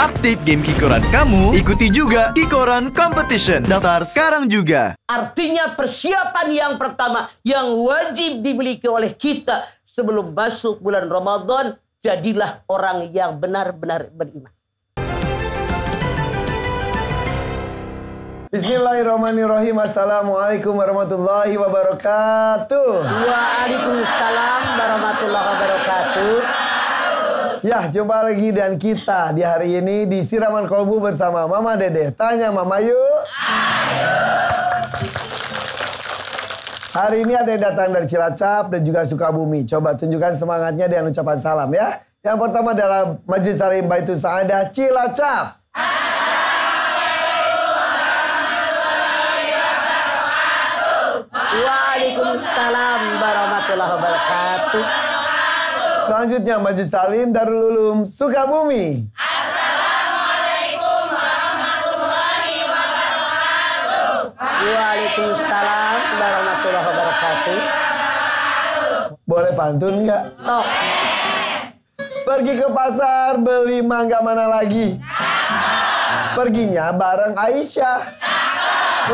update game Kikoran kamu, ikuti juga Kikoran Competition. Daftar sekarang juga. Artinya persiapan yang pertama yang wajib dimiliki oleh kita sebelum masuk bulan Ramadan, jadilah orang yang benar-benar beriman. Bismillahirrahmanirrahim. Assalamualaikum warahmatullahi wabarakatuh. Waalaikumsalam warahmatullahi wabarakatuh. Ya, jumpa lagi dan kita di hari ini di Siraman Kolbu bersama Mama Dede. Tanya Mama yuk. Hari ini ada yang datang dari Cilacap dan juga Sukabumi. Coba tunjukkan semangatnya dengan ucapan salam ya. Yang pertama adalah Majlis Salim Baitu Sa'adah Cilacap. Waalaikumsalam warahmatullahi wabarakatuh. Selanjutnya Majlis Salim Darul Ulum Sukabumi. Assalamualaikum warahmatullahi wabarakatuh. Waalaikumsalam warahmatullahi wabarakatuh. Boleh pantun nggak? Sok. Oh. Pergi ke pasar beli mangga mana lagi? Perginya bareng Aisyah.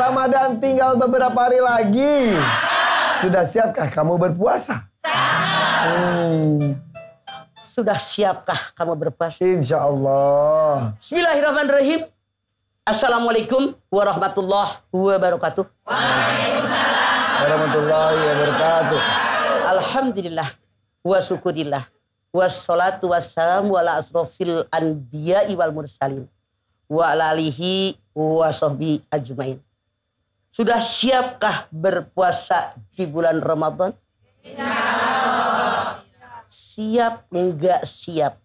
Ramadan tinggal beberapa hari lagi. Sudah siapkah kamu berpuasa? Hmm. Sudah siapkah kamu berpuasa? Insya Allah. Bismillahirrahmanirrahim. Assalamualaikum warahmatullahi wabarakatuh. Waalaikumsalam. Warahmatullahi wabarakatuh. Alhamdulillah. Wa syukurillah. Wassalatu wassalamu ala asrofil anbiya wal mursalin. Wa ala alihi wa sahbihi ajmain. Sudah siapkah berpuasa di bulan Ramadan? Allah siap enggak siap.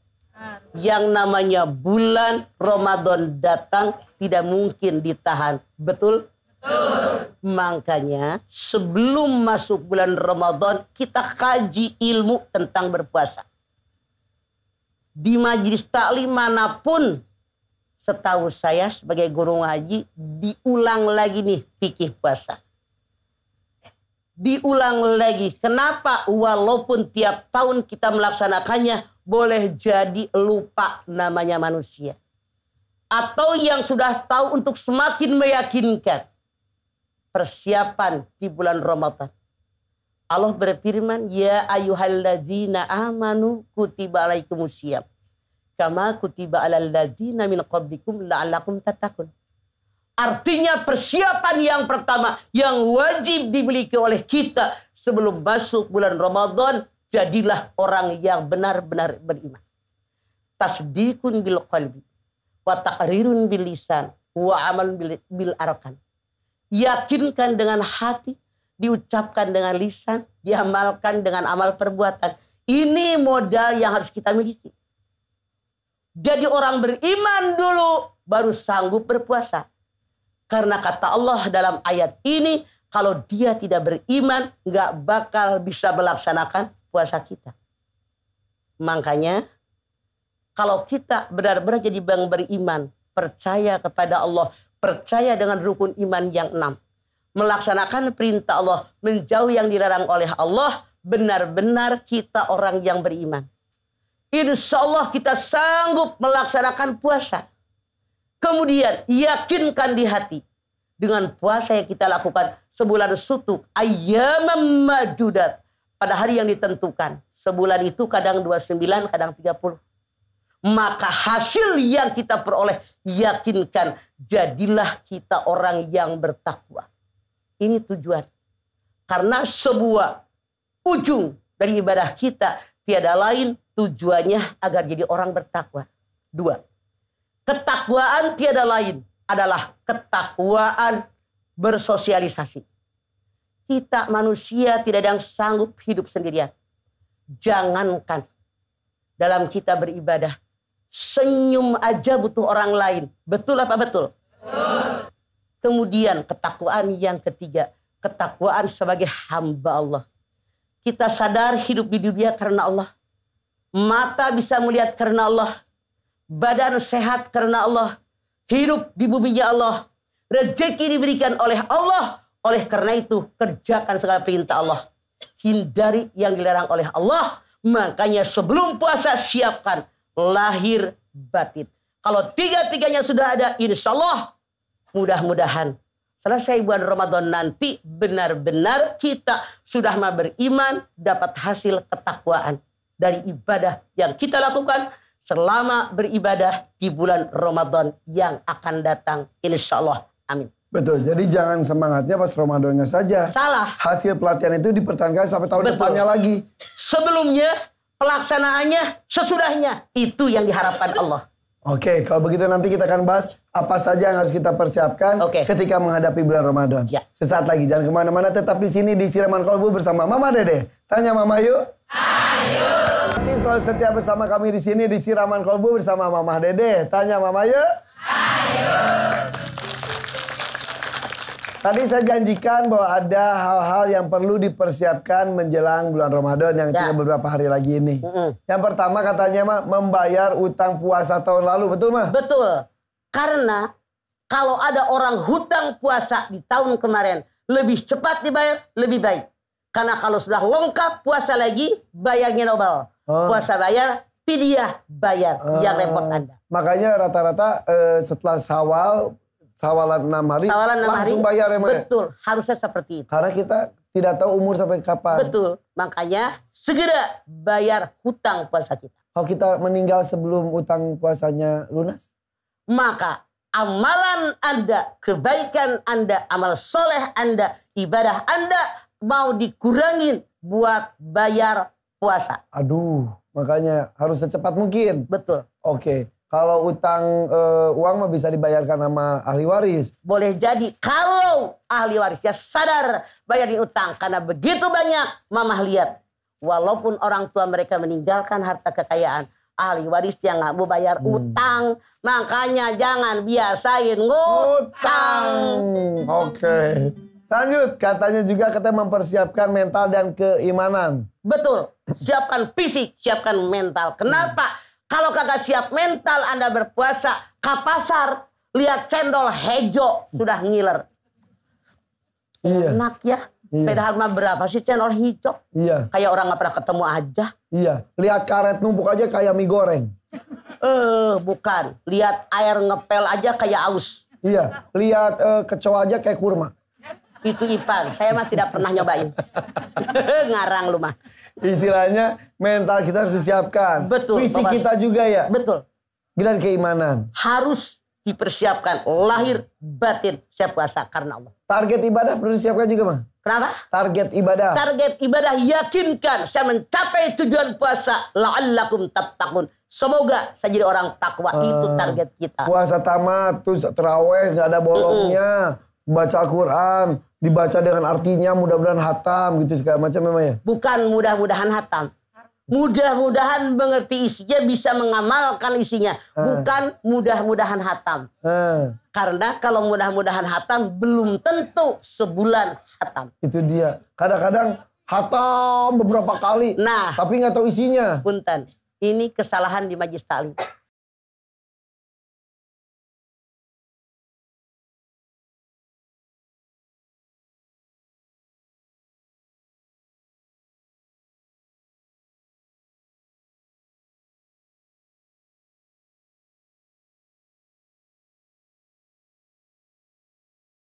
Yang namanya bulan Ramadan datang tidak mungkin ditahan. Betul? Makanya sebelum masuk bulan Ramadan kita kaji ilmu tentang berpuasa. Di majlis taklim manapun setahu saya sebagai guru ngaji diulang lagi nih fikih puasa diulang lagi. Kenapa walaupun tiap tahun kita melaksanakannya boleh jadi lupa namanya manusia. Atau yang sudah tahu untuk semakin meyakinkan persiapan di bulan Ramadan. Allah berfirman, Ya ayuhalladzina amanu kutiba alaikumusiyam. Kama kutiba alalladzina min qablikum la'alakum tatakun. Artinya persiapan yang pertama yang wajib dimiliki oleh kita sebelum masuk bulan Ramadan jadilah orang yang benar-benar beriman. Tasdikun bil qalbi wa taqrirun bil lisan wa amal bil, bil arkan. Yakinkan dengan hati, diucapkan dengan lisan, diamalkan dengan amal perbuatan. Ini modal yang harus kita miliki. Jadi orang beriman dulu baru sanggup berpuasa. Karena kata Allah dalam ayat ini, kalau dia tidak beriman, nggak bakal bisa melaksanakan puasa kita. Makanya, kalau kita benar-benar jadi bang beriman, percaya kepada Allah, percaya dengan rukun iman yang enam, melaksanakan perintah Allah, menjauh yang dilarang oleh Allah, benar-benar kita orang yang beriman. Insya Allah kita sanggup melaksanakan puasa. Kemudian yakinkan di hati dengan puasa yang kita lakukan sebulan sutuk ayam madudat pada hari yang ditentukan. Sebulan itu kadang 29, kadang 30. Maka hasil yang kita peroleh yakinkan jadilah kita orang yang bertakwa. Ini tujuan. Karena sebuah ujung dari ibadah kita tiada lain tujuannya agar jadi orang bertakwa. Dua, Ketakwaan tiada lain adalah ketakwaan bersosialisasi. Kita manusia tidak ada yang sanggup hidup sendirian. Jangankan dalam kita beribadah. Senyum aja butuh orang lain. Betul apa betul? Kemudian ketakwaan yang ketiga. Ketakwaan sebagai hamba Allah. Kita sadar hidup di dunia karena Allah. Mata bisa melihat karena Allah badan sehat karena Allah, hidup di bumi buminya Allah, rezeki diberikan oleh Allah. Oleh karena itu, kerjakan segala perintah Allah. Hindari yang dilarang oleh Allah. Makanya sebelum puasa siapkan lahir batin. Kalau tiga-tiganya sudah ada, insya Allah mudah-mudahan selesai bulan Ramadan nanti benar-benar kita sudah beriman dapat hasil ketakwaan dari ibadah yang kita lakukan selama beribadah di bulan Ramadan yang akan datang. Insya Allah. Amin. Betul, jadi jangan semangatnya pas Ramadannya saja. Salah. Hasil pelatihan itu dipertahankan sampai tahun Betul. depannya lagi. Sebelumnya, pelaksanaannya, sesudahnya. Itu yang diharapkan Allah. Oke, okay, kalau begitu nanti kita akan bahas apa saja yang harus kita persiapkan okay. ketika menghadapi bulan Ramadan. Ya. Sesaat lagi, jangan kemana-mana, tetap di sini di Siraman Kolbu bersama Mama Dede. Tanya Mama yuk. Ayo kasih selalu setia bersama kami di sini di Siraman Kolbu bersama Mamah Dede. Tanya Mama ya. Ayo. Tadi saya janjikan bahwa ada hal-hal yang perlu dipersiapkan menjelang bulan Ramadan yang ya. tinggal beberapa hari lagi ini. Mm -hmm. Yang pertama katanya mah membayar utang puasa tahun lalu, betul mah? Betul. Karena kalau ada orang hutang puasa di tahun kemarin lebih cepat dibayar lebih baik. Karena kalau sudah lengkap puasa lagi, bayarnya obal oh. puasa bayar pidiah bayar oh. yang repot anda makanya rata-rata uh, setelah sawal sawalan enam hari sawalan 6 langsung hari, bayar emang ya, ya? betul harusnya seperti itu karena kita tidak tahu umur sampai kapan betul makanya segera bayar hutang puasa kita kalau kita meninggal sebelum utang puasanya lunas maka amalan Anda, kebaikan Anda, amal soleh Anda, ibadah Anda mau dikurangin buat bayar puasa. Aduh, makanya harus secepat mungkin. Betul. Oke. Okay. Kalau utang e, uang mah bisa dibayarkan sama ahli waris. Boleh jadi kalau ahli warisnya sadar bayarin utang karena begitu banyak mamah lihat walaupun orang tua mereka meninggalkan harta kekayaan ahli waris yang nggak mau bayar hmm. utang makanya jangan biasain ngutang. Oke. Okay. Lanjut, katanya juga kita mempersiapkan mental dan keimanan. Betul, siapkan fisik, siapkan mental. Kenapa? Hmm. Kalau kagak siap mental Anda berpuasa, Kapasar lihat cendol hejo sudah ngiler. Iya. Enak ya. Iya. Padahal mah berapa sih cendol hijau? Iya. Kayak orang gak pernah ketemu aja. Iya. Lihat karet numpuk aja kayak mie goreng. Eh, uh, bukan. Lihat air ngepel aja kayak aus. Iya. Lihat uh, kecoa aja kayak kurma. Itu Ipan. Saya mah tidak pernah nyobain. Ngarang lu mah. Istilahnya mental kita harus disiapkan. Betul. Fisik Bapak. kita juga ya. Betul. Dan keimanan. Harus dipersiapkan lahir hmm. batin saya puasa karena Allah. Target ibadah perlu disiapkan juga, mah. Kenapa? Target ibadah. Target ibadah yakinkan saya mencapai tujuan puasa la'allakum tattaqun. Semoga saya jadi orang takwa uh, itu target kita. Puasa tamat terus terawih nggak ada bolongnya, mm -mm. baca quran dibaca dengan artinya mudah-mudahan hatam gitu segala macam memang ya? Bukan mudah-mudahan hatam. Mudah-mudahan mengerti isinya bisa mengamalkan isinya. Ah. Bukan mudah-mudahan hatam. Ah. Karena kalau mudah-mudahan hatam belum tentu sebulan hatam. Itu dia. Kadang-kadang hatam beberapa kali. Nah. Tapi nggak tahu isinya. Punten. Ini kesalahan di majlis taklim.